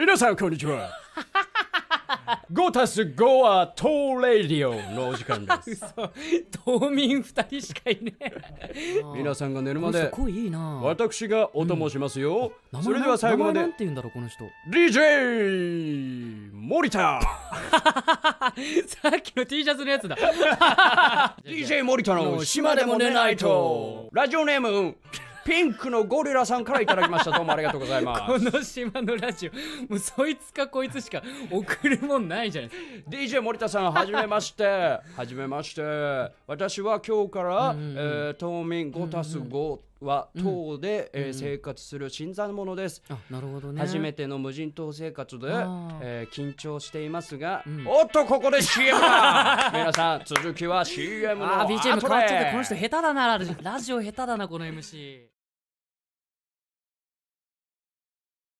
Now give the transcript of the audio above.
皆さん、こんにちは。ゴータスゴアトーレディオのお時間です。島民二人しかいねえ。皆さんが寝るまで、いいな私がお供しますよ。うん、それでは最後まで、なんて言うんだろう、この人。DJ 森田さっきの T シャツのやつだ。DJ 森田の 島でも寝ないと。ラジオネーム、ピンクのゴリラさんからいただきました。どうもありがとうございます。この島のラジオ、もうそいつかこいつしか送るもんないじゃないですか。DJ 森田さん、はじめまして。はじめまして。私は今日から、うんうん、えー、島民5たす5は島で、うん、えー、生活する新参者です、うん、なるほどね初めての無人島生活で、えー、緊張していますが、うん、おっとここで CM だ 皆さん続きは CM の後であ BGM 変わっちゃってこの人下手だなラジオ下手だなこの MC